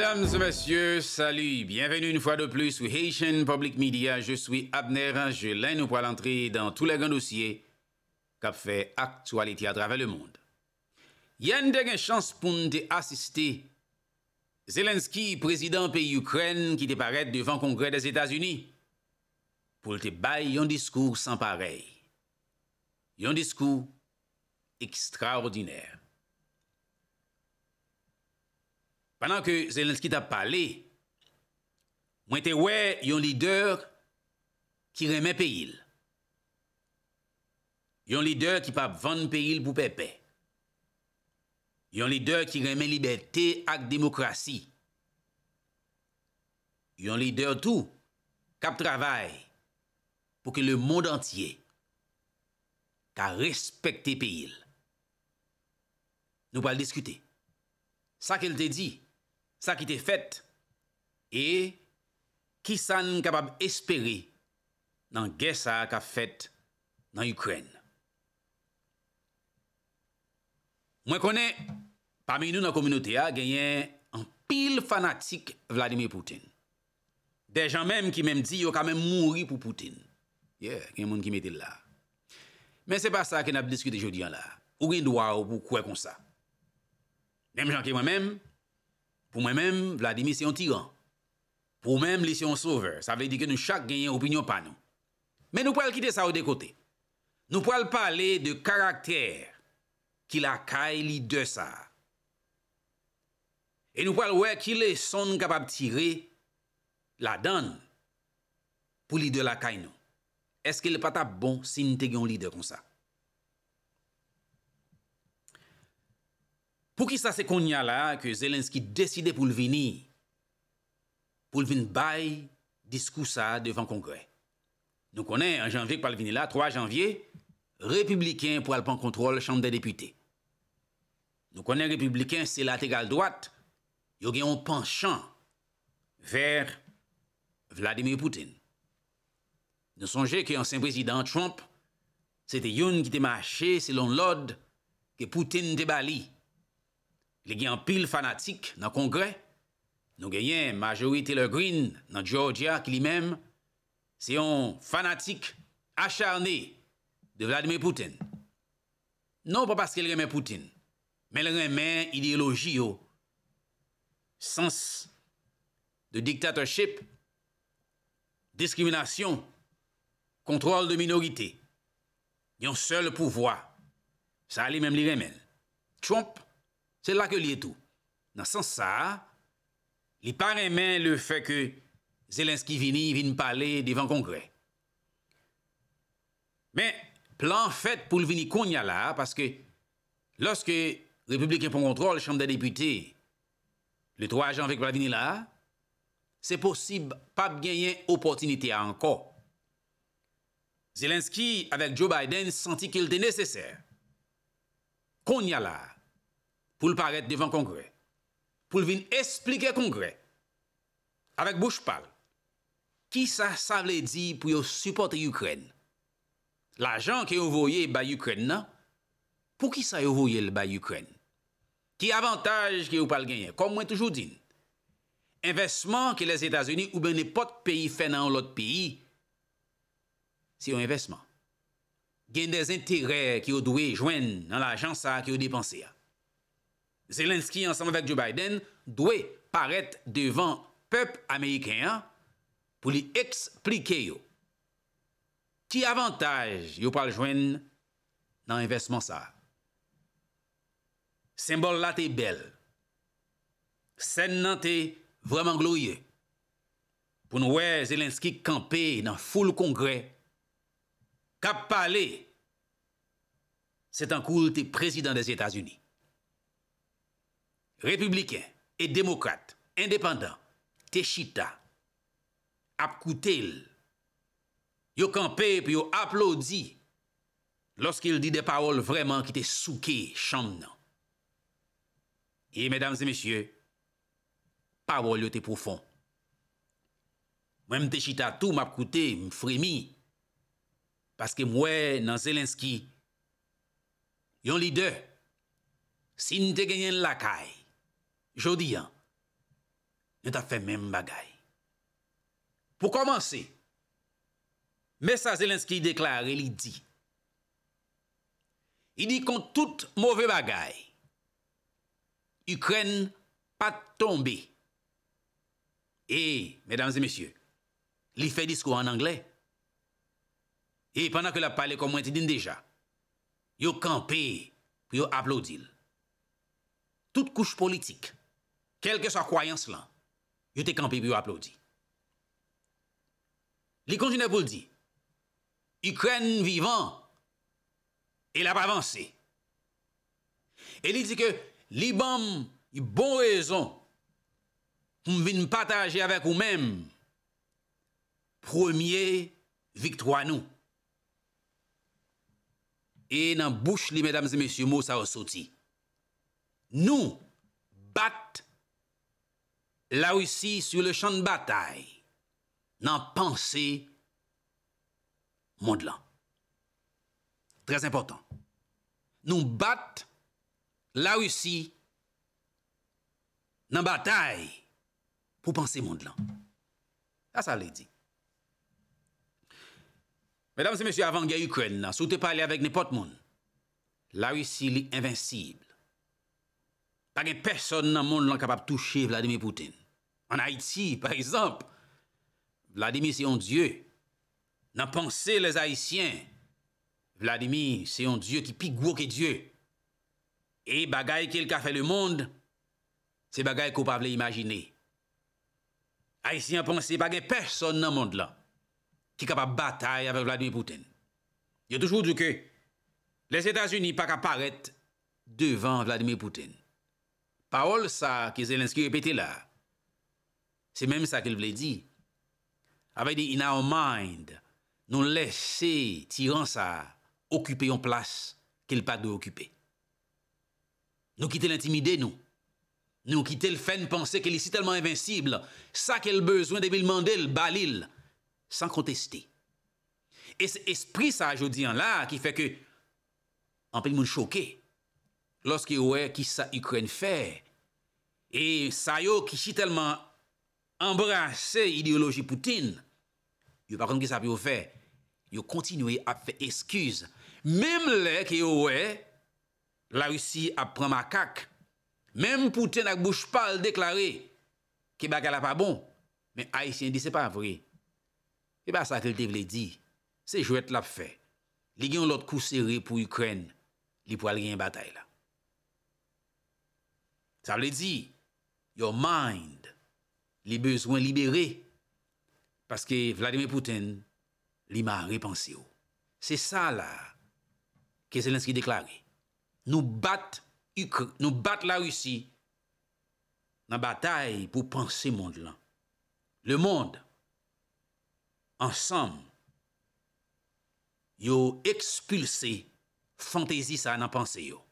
Mesdames et messieurs, salut. Bienvenue une fois de plus sur Haitian Public Media. Je suis Abner Angelin. Nous pourrons entrer dans tous les grands dossiers qui fait actualité à travers le monde. y a une chance pour nous assister. Zelensky, président pays Ukraine, qui paré devant le Congrès des États-Unis, pour te bailler un discours sans pareil. Un discours extraordinaire. Panan ke zelens ki tap pale, mwen te we yon lider ki reme pe il. Yon lider ki pap vande pe il pou pe pe. Yon lider ki reme liberte ak demokrasi. Yon lider tou kap travay pou ke le moun entye ka respekte pe il. Nou pal diskute. Sa ke l te di, sa ki te fèt e ki san kapab espere nan gesa ka fèt nan Ukren. Mwen konen pame inou nan kominote a genyen an pil fanatik Vladimir Poutine. De jan menm ki menm di yo ka menm mouri pou Poutine. Yeah, gen menm ki mette la. Men se pa sa ke nan ap diskute jodi an la. Ou gen dwa ou pou kwe kon sa. Nem jan ki menm menm Pou mwen mèm, vladimi se yon tiran. Pou mèm, li se yon sauver. Sa vle di ke nou chak genyen opinyon pa nou. Men nou pwal kite sa ou de kote. Nou pwal pale de karakter ki la kay li de sa. E nou pwal wè ki le son kapab tire la dan pou li de la kay nou. Eske le pata bon sin te gyon li de kon sa. Pour qui ça c'est qu'on y a là que Zelensky décidait pour le venir, pour venir bail discours ça devant Congrès. Nous connaissons en janvier pour le venir là, 3 janvier, républicain pour aller prendre contrôle Chambre des députés. Nous connaissons républicain, c'est latéral droite, ils ont un penchant vers Vladimir Poutine. Nous songez que ancien président Trump, c'était Youn qui était marché selon l'ordre que Poutine déballait il y un pile le dans le Congrès. Nous majorité majorité le Green dans Georgia qui, lui-même, c'est un fanatique acharné de Vladimir Poutine. Non pas parce qu'il aime Poutine, mais il aimait l'idéologie au sens de dictatorship, discrimination, contrôle de minorité. et un seul pouvoir. Ça allait même Il même Trump, Se la ke li etou. Nan san sa, li paremen le fe ke Zelenski vini, vini pale divan kongre. Men, plan fet pou vini kon ya la, paske loske Republikan pon kontrol, chanm de depute, le troajan vek pa vini la, se posib pa bgenyen opotinite anko. Zelenski, avek Joe Biden, senti ke lte nese ser. Kon ya la, pour le paraître devant le Congrès, pour venir expliquer le Congrès, avec bouche parle. qui ça, ça veut dire pour supporter l'Ukraine L'argent qui est envoyé par l'Ukraine, pour qui ça est envoyé par l'Ukraine Qui avantage que vous pas gagner Comme moi toujours dit, investissement que les États-Unis ou bien n'importe pays fait dans l'autre pays, c'est un investissement. Il y a des intérêts qui vous doué joindre dans l'argent qui ont dépensé. Zelenski, ansanvek Joe Biden, dwe paret devan pep Ameriken, pou li eksplike yo. Ti avantaj yo pal jwen nan investman sa? Sembol la te bel. Sen nan te vwaman gloye. Poun wè Zelenski kampe nan foul kongre, kap pale, se tankoul te prezident des Etats-Unis. Republiken et demokrate, indépendant, te chita, apkoutel, yo kampe, yo aplodi, loske il di de paol vreman ki te souke chanm nan. Ye, medan zi mesye, paol yo te profon. Mwen te chita tou mapkoutel, mfremi, paske mwen nan Zelenski, yon li de, sin te genyen lakay, Jodi an, nou ta fè mèm bagay. Po komanse, Messa Zelenski deklare, li di, li di kont tout mouve bagay, Ukren pat tombe. E, medamzi mesye, li fè disko an Angle, e, e, yon kampe, yon aplodil. Tout kouch politik, kelke sa kwayans lan, yote kampi biyo aplodi. Li konjine pou ldi, yi kren vivan, el ap avanse. El lidi ke, li bom, yi bon rezon, mvin pataje avek ou men, premier viktwa nou. E nan bouch li, mèdames et messieurs, mous sa ou soti, nou batte la Russie sur le champ de bataille, n'a pensée monde là. Très important. Nous battons la Russie dans la bataille pour penser monde là. Ça, ça l'a dit. Mesdames et messieurs, avant guerre Ukraine, si vous parlez avec n'importe monde, la Russie est invincible. pa gen person nan moun lan kapap touche Vladimir Poutin. An Haiti, par exemple, Vladimir se yon dieu. Nan pense les Haitien, Vladimir se yon dieu ki pigwo ke dieu. E bagay ke l ka fe le moun, se bagay ko pa vle imagine. Haitien pense pa gen person nan moun lan ki kapap batay avè Vladimir Poutin. Yo touchou di ke, les Etats-Unis pa kaparet devan Vladimir Poutin. Parole ça que Zelensky répétait là. C'est même ça qu'il voulait dire. Avec dit in our mind, nous laisser tyran ça occuper en place qu'il pas doit occuper. Nous quitter l'intimider nous. Nous quitter le fait de penser qu'il est tellement invincible, ça qu'il besoin de demander le balil sans contester. Et c'est esprit ça je dis en là qui fait que en plus monde choqué Lorske yo wey ki sa Ukren fè, e sa yo ki si telman embrase ideoloji Poutine, yo pa kon ki sa ap yo fè, yo kontinwe ap fè eskuz. Mem le ke yo wey, la Rusi ap pran makak. Mem Poutine ak bouj pa al deklare ki bak al ap abon, men Haitien di se pa avre. E ba sa telte vle di, se jwet la fè, li gen lot kousere pou Ukren, li pou al gen batay la. Ça veut dire, your mind, les besoins libérés. Parce que Vladimir Poutine, il m'a repensé. C'est ça là que Zelensky déclaré. Nous battons nous la Russie dans la bataille pour penser le monde là. Le monde, ensemble, yo expulsé fantaisie ça dans pensée yo.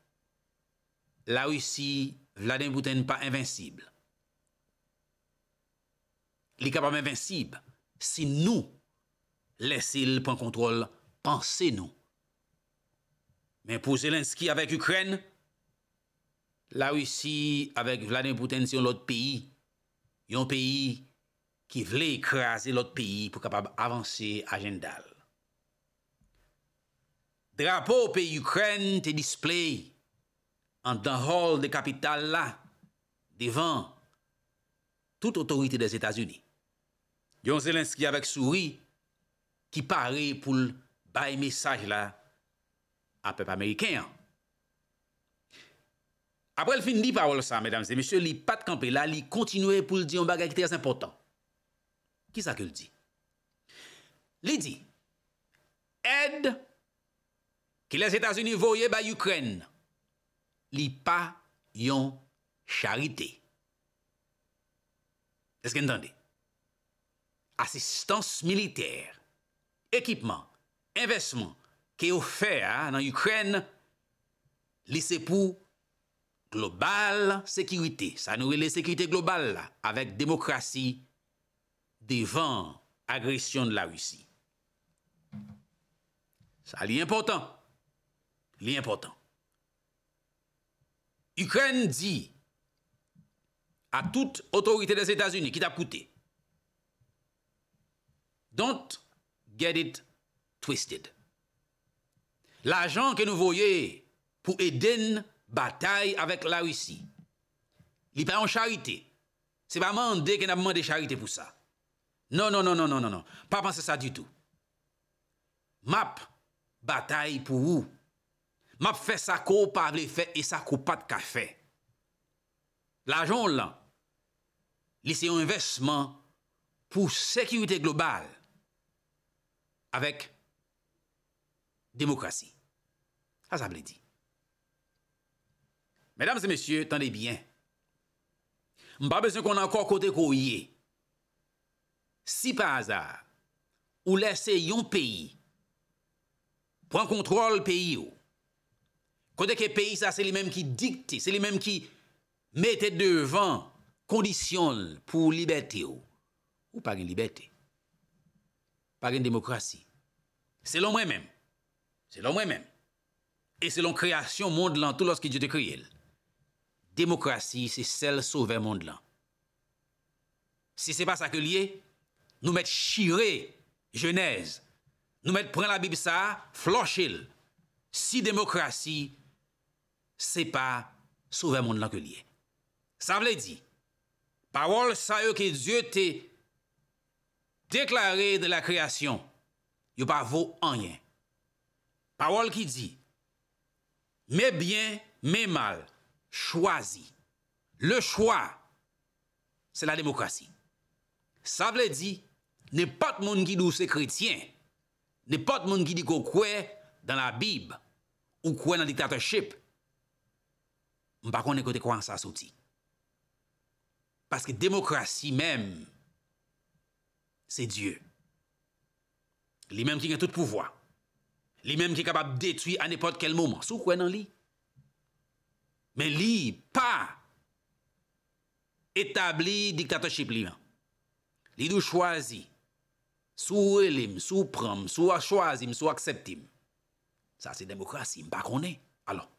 La Russie Vladimir Pouten pa invencible. Li kapab invencible, si nou lesil pon kontrol, panse nou. Men pou Zelenski avèk Ukren, la wisi avèk Vladimir Pouten si yon lot peyi, yon peyi ki vle ekrase lot peyi pou kapab avansi agendal. Drapop peyi Ukren te displey, an dan hall de kapital la devan tout otorite des Etats-Unis. Yonze Lenski avek souri ki pare pou l baye mesaj la apep Amerikean. Apre l fin di parol sa, mesdames et messieurs, li pat kampe la, li kontinue pou l di yon bagay ki te yon sempotant. Ki sa ke l di? Li di, ed ki les Etats-Unis voye eh baye Ukraine. li pa yon charite. Eske entende? Asistans militer, ekipman, investman équipement, yo fè nan Ukren, li se pou global sécurité. Ça nourrit la sécurité globale la, démocratie devant l'agression de la Russie. Ça, c'est important. Li important. Ukren di a tout otorite des Etats-Unis ki tap koute. Don't get it twisted. La jan ke nou voye pou eden batay avèk la Risi. Li pe an charite. Se pa mande ke na mande charite pou sa. Non, non, non, non, non, non. Pa non. panse sa du tout. Map batay pou ou. m'a fait ça qu'on pas fait et sa qu'on pas de café. L'argent là, c'est un investissement pour sécurité globale avec démocratie. Ça, ça dit. Mesdames et messieurs, tenez bien. pas besoin qu'on encore côté courrier. Si par hasard, ou laissez un pays, prend contrôle pays, Kote ke peyi sa, se li menm ki dikte, se li menm ki mette devan kondisyon pou libeti ou. Ou pari libeti. Pari demokrasi. Se lon mwen menm. Se lon mwen menm. E se lon kreasyon mond lan tout lors ki di te kriye l. Demokrasi se sel sove mond lan. Si se pa sa ke liye, nou mette shire jenez. Nou mette pren la bib sa, floche l. Si demokrasi se pa souve moun lankulye. Sa vle di, pawol sa yo ke Diyote deklare de la kreasyon, yo pa vo anyen. Pawol ki di, me byen, me mal, chwazi. Le chwa, se la demokrasi. Sa vle di, ne pat moun ki dou se kretyen, ne pat moun ki di kou kwe dan la bib, ou kwe nan diktataship, Mpa kon e kote kwa an sa sou ti. Paske demokrasi menm se Diyo. Li menm ki gen tout pouvoi. Li menm ki kabab detwi an epot kel mouman. Sou kwen nan li? Menm li pa etabli diktatoship li menm. Li dou chwazi. Sou elim, sou pram, sou achwazim, sou akseptim. Sa se demokrasi mpa kon e. Alon.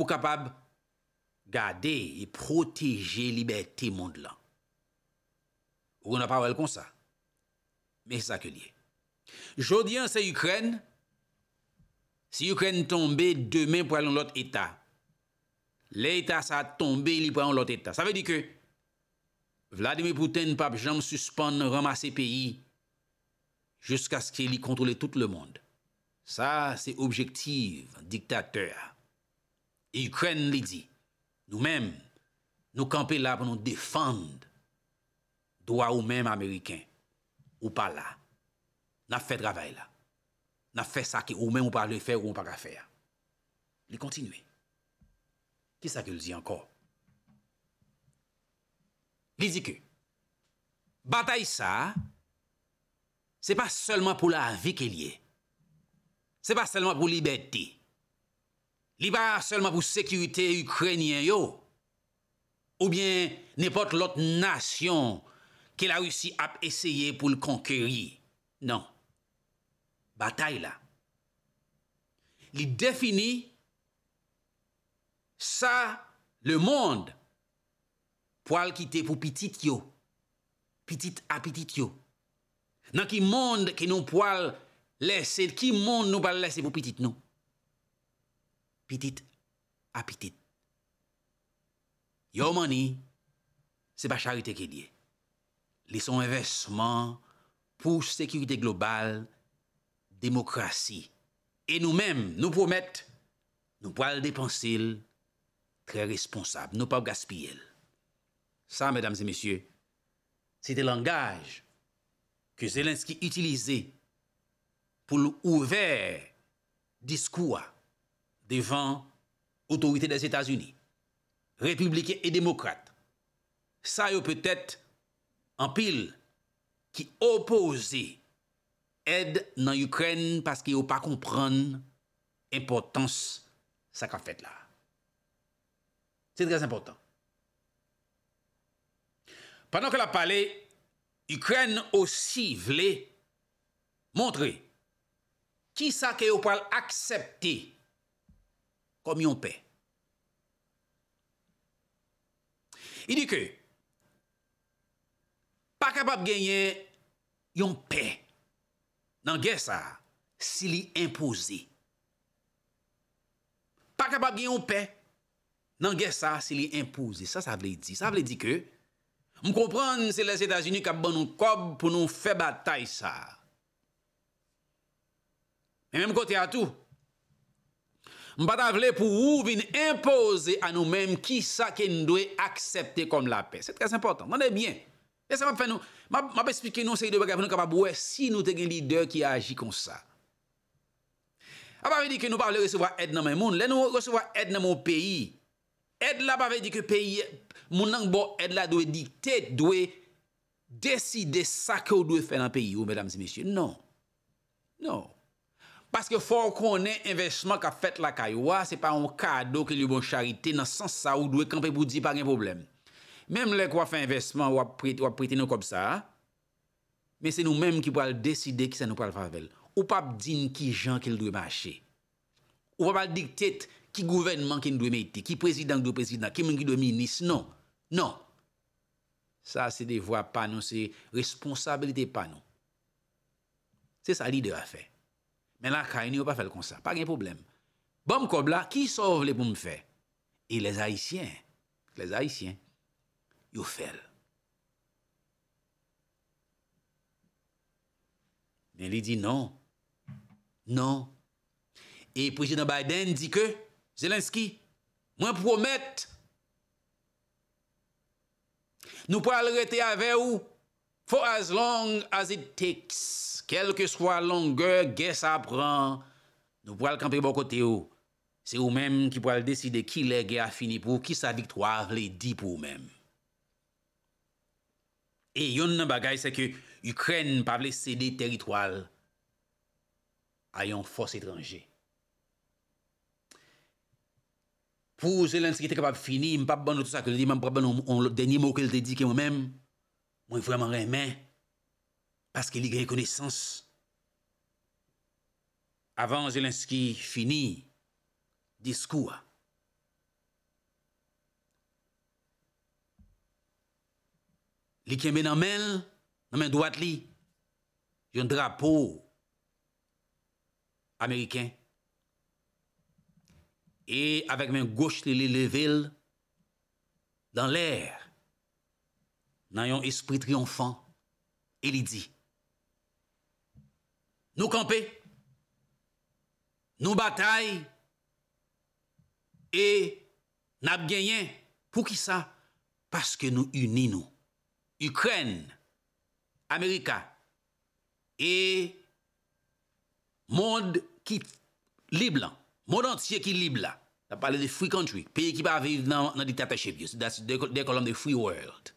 pour capable garder et protéger la liberté monde là. Ou on a parlé comme ça. Mais ça que lié. en c'est Ukraine. Si Ukraine tombe, demain pour aller dans l'autre état. L'état ça tomber il prend l'autre état. Ça veut dire que Vladimir Poutine pas jamais suspendre ramasser pays jusqu'à ce qu'il contrôle tout le monde. Ça c'est objectif dictateur. Et Ukraine dit, nous-mêmes, nous campons là pour nous défendre droit ou même américain ou pas là. N'a fait travail là. N'a fait ça qui ou même ou pas le faire ou on pas faire. Il continue. Qui ça qu'il dit encore? Il dit que bataille ça, c'est pas seulement pour la vie qu'il y est. C'est pas seulement pour la liberté li pas seulement pour sécurité ukrainienne ou bien n'importe l'autre nation que la Russie a essayé pour le conquérir. Non. Bataille là. Il définit ça le monde pour le quitter pour petit yo. Petit à petit Dans qui monde que nous pouvons laisser, qui monde nous va laisser pour petit nous? petite à petite. Your money, c'est pas charité qui dit. Les sont investissement pour sécurité globale, démocratie. Et nous-mêmes, nous promettons, nous pouvons le dépenser très responsables. nous ne pas gaspiller. Ça, mesdames et messieurs, c'est le langage que Zelensky utilisait pour ouvrir discours devant l'autorité des États-Unis, républicains et démocrates. Ça, il peut-être un pile qui oppose aide dans l'Ukraine parce qu'ils ne pas comprendre l'importance de ce qu'a fait là. C'est très important. Pendant que la parlé, l'Ukraine aussi voulait montrer qui ça qu'elle pas accepter Yon pe Y di ke Pa kapab genye Yon pe Nan gen sa Si li impouze Pa kapab genye yon pe Nan gen sa si li impouze Sa sa vle di Sa vle di ke M konpran se les Etats-Unis Kab ban nou kob pou nou febata yisa Men m kon te atou Mpa ta vle pou ou vin impoze a nou menm ki sa ke nou dwe aksepte kom la pe. Se trase important. Mpa pe spike nou se yi dwe baga pou nou kama bouwe si nou te gen lider ki aji kon sa. A pa ve di ke nou pa vle recevo a ed nan menmoun. Le nou recevo a ed nan moun peyi. Ed la pa ve di ke peyi moun nan bo ed la dwe di te dwe deside sa ke ou dwe fe nan peyi ou medam si mesye. Non. Non. Non. Paske for konen investman ka fet la kaywa, se pa an kado ke li bon charite nan san sa ou dwe kampen pou di pa gen problem. Mem le kwa fe investman, wap preten nou kob sa. Men se nou menm ki po al deside ki se nou po al favel. Ou pap din ki jan ke li dwe bache. Ou pap al diktet ki gouvenman ke li dwe meti, ki prezident ke li dwe prezident, ki menm ki dwe minis. Non, non. Sa se de vwa pa nou, se responsabilite pa nou. Se sa li de afe. Men la kayen yo pa fel kon sa. Pa gen problem. Bom kob la, ki sov le pou m fe? E les haisyen. Les haisyen. Yo fel. Men li di non. Non. E prejidon Biden di ke, Zelensky, mwen promette nou pal rete ave ou For as long as it takes, kelke swa longge, ge sa pran, nou pral kampe bo kote yo, se ou menm ki pral deside ki le ge a fini pou, ki sa viktwar le di pou menm. E yon nan bagay se ke Ukren pa vle sede teritwal a yon fos etranje. Pou zelen se ki te kapab fini, mpap ban nou sa ke li di, mpap ban nou denye mou ke li te di ke mwen menm, Moi vraiment aimé parce qu'il y a une connaissance. Avant Zelensky fini discours. Li kembe nan men, nan men droite li, yon drapeau américain. Et avec main gauche li li level dans l'air. nan yon espri triyonfan e li di nou kampe nou batay e nap genyen pou ki sa? paske nou uni nou Ukren, Amerika e moun ki li blan moun antye ki li blan pa pale de free country peye ki pa aviv nan di tapè chep yos de kolom de free world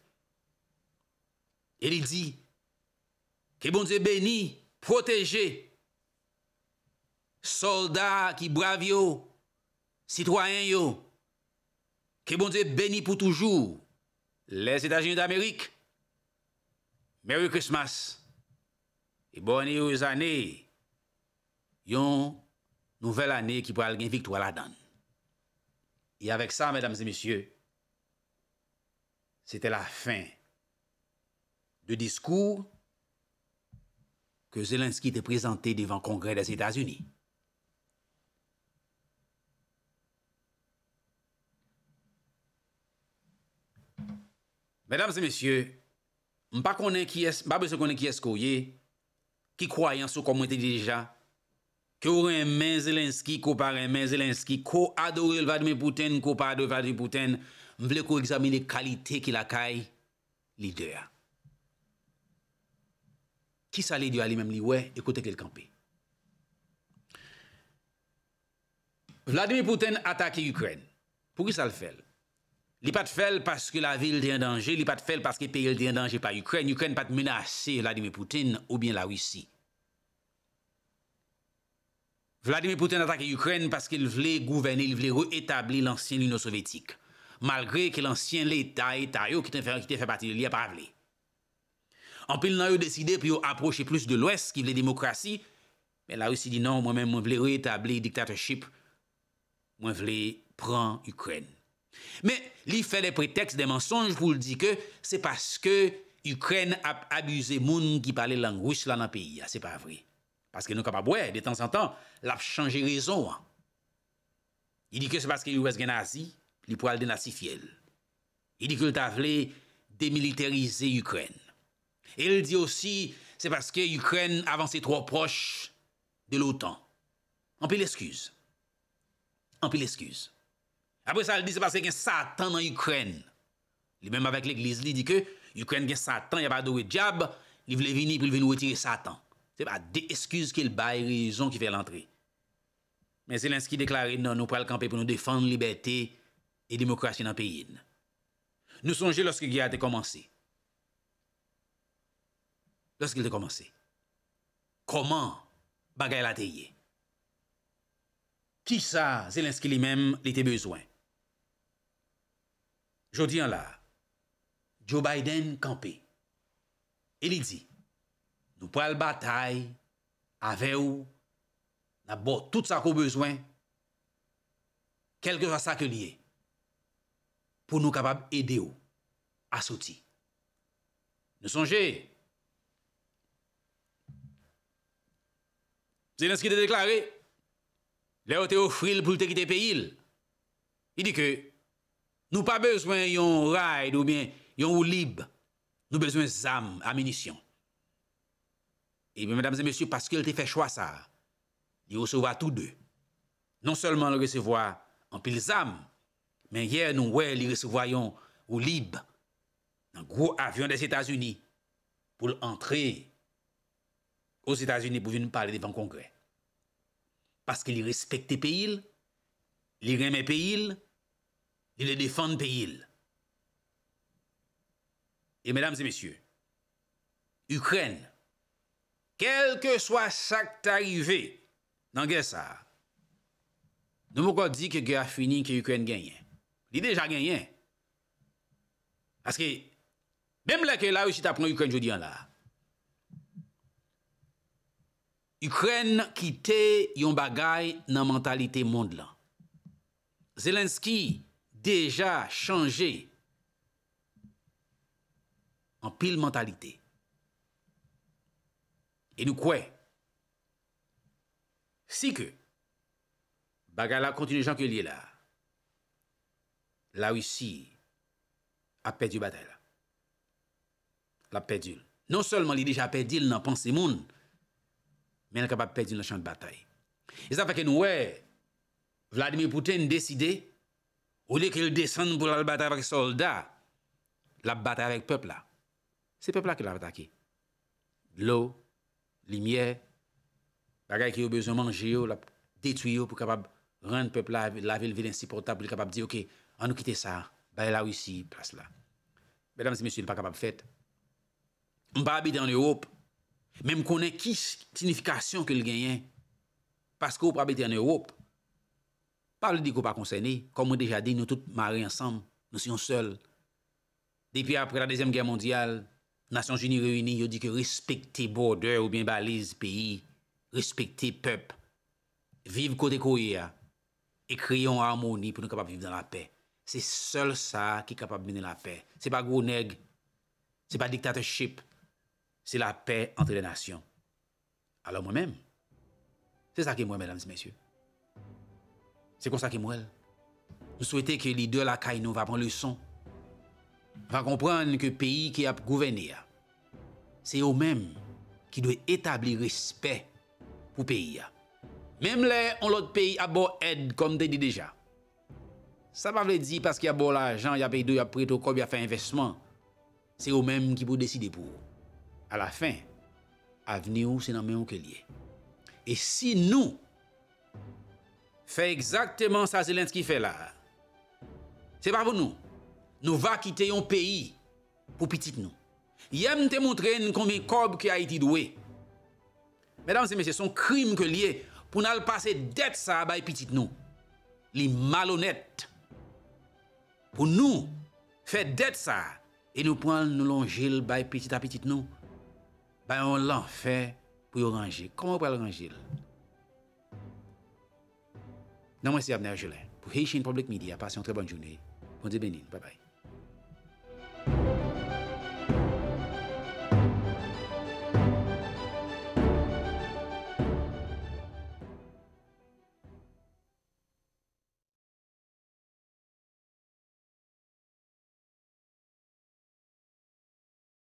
E li di, ke bonze beni, proteje, soldat ki bravi yo, sitwayen yo, ke bonze beni pou toujou, le sitajen yo d'Amerik, Merry Christmas, e bonye yo yon nouvel ane ki pou algen victou ala dan. E avek sa, mesdames et messieurs, c'ete la fin. de discours que Zelensky était présenté devant le Congrès des États-Unis. Mesdames et messieurs, je ne qui est, pas besoin de qui est qui qui croyant sur était déjà, que aurait M. Zelensky, qu'on un M. Zelensky, qu'on adore Vladimir Poutine, qu'on pas adore Vladimir Poutine, je veux qu'on examine les qualités qu'il a leader qui ça les aller même lui ouais écoutez qu'il campé Vladimir Poutine attaque l'Ukraine. qui ça le fait Il pas de fait parce que la ville est en danger, il pas de fait parce que le pays est en danger par l'Ukraine. L'Ukraine pas de menacer Vladimir Poutine ou bien la Russie. Vladimir Poutine attaque l'Ukraine parce qu'il voulait gouverner, il voulait rétablir l'ancienne Union soviétique. Malgré que l'ancien État, l'État qui était fait partie de a pas Anpil nan yo deside pi yo aproche plus de l'Ouest ki vle demokrasi, men la ou si di nan, mwen men mwen vle re-etabli diktatorship, mwen vle pran Ukren. Men li fè le pretext ah, de mensonj, pou l di ke se paske Ukren ap abuse moun ki pale lang rous lan an piya, se pa vre. Paske nou ka pa bwe, de tan san tan, l ap chanje rezon an. Li di ke se paske yo wèz gen nazi, li pou al de nazi fiel. Li di ke l ta vle demilitarize Ukren. El di osi, se paske Ukren avanse tro proche de l'OTAN. An pi l'eskuz. An pi l'eskuz. Apre sa, el di se paske gen satan nan Ukren. Li menm avak l'eklis li di ke, Ukren gen satan, ya pa do we djab, li vle vini pou vi nou etire satan. Se pa de eskuz ki el baye rezon ki fe l'antre. Men se l'enski deklari nan nou pral kampe pou nou defande libeté et demokrasi nan peyin. Nou sonje loske ki a te komansi. Kwa skil te komanse? Koman bagay la te ye? Ki sa zilenski li menm li te bezwen? Jodi an la, Joe Biden kampe. El li di, nou po al batay, ave ou, na bo tout sa ko bezwen, kelke sa sa ke li ye, pou nou kapab ede ou, a soti. Nou sonje, Zilens ki te deklare, lè ou te ofri l pou te kite pe il. I di ke, nou pa bezwen yon ray, nou ben yon ou libe, nou bezwen zam, aminisyon. E ben, mèdames et mèsyou, paske l te fe chwa sa, yi ou sewa tout de. Non seulement l recevoi an pil zam, men yè nou wè l yi recevoyon ou libe, nan gro avyon des Etats-Unis, pou l antre yi. aux États-Unis pour venir parler devant le Congrès. Parce qu'il respecte le pays, il aime le pays, il défend le pays. Et mesdames et messieurs, Ukraine, quel que soit chaque arrivé dans la guerre, ne nous pas dire que la guerre a fini, que l'Ukraine gagné. Il a déjà gagné. Parce que, même là que la Russie a pris l'Ukraine aujourd'hui, là, Ukren ki te yon bagay nan mentalite mond lan. Zelenski deja chanje an pil mentalite. E nou kwe, si ke bagay la kontine janke liye la, la wisi ap pedi batay la. La pedi. Non solman li deja pedi nan panse moun, men el kapap pe di nou la chan batay. E sa feke nou we, Vladimir Poutine deside, ou le ke il desen pou la batay vake soldat, la batay vake pepla. Se pepla ki la batake. L'o, l'imier, bagay ki yo bezou manj yo, detuy yo pou kapap rende pepla la vil vilensi portab, pou li kapap di, an nou kite sa, ba e la ou si, bas la. Ben dam si mesu il pa kapap fet, mpa abi dan yo oup, Mem konen ki sinifikasyon ke l genyen, paske ou pra bete an Europe. Parle di ko pa konseyne, kom ou deja dey nou tout mari ansam, nou syon sol. Depi apre la Dezyem Ger Mondial, Nasyon Juni Reuni, yo di ke respekte border ou bien balize peyi, respekte pep, vive kote korea, e kreyon harmoni pou nou kapap vive dan la pe. Se sol sa ki kapap mine la pe. Se pa gwo neg, se pa diktate ship, Se la pey entre de nasyon. Alo mwen men, se saké mwen, mèdames, mèsyou. Se konsaké mwen, nou souwete ke li de la kay nou va pon le son. Va kompran ke peyi ki ap gouvene ya. Se yo men ki dwe etabli respè pou peyi ya. Mem le, on lot peyi ap bo ed kom te di deja. Sa pa vle di paske ya bo la jan, ya peyi do, ya preto, ya fe investman. Se yo men ki pou deside pou ou. a la fin, aveni ou se nan men ou ke liye. E si nou fe ekzakteman sa zelen ki fe la, se par pou nou, nou va kite yon peyi pou pitit nou. Yem te moutren kon mi kob ki a iti douwe. Medan se mesye, son krim ke liye pou nan pase det sa bay pitit nou. Li malonet. Pou nou fe det sa e nou pon nou lonjil bay pitit apitit nou. ben on fait pour ranger. Comment on peut le ranger? Non, moi c'est Abner Jolin pour Haitian Public Media. Passez une très bonne journée. Bon Dieu Bye bye.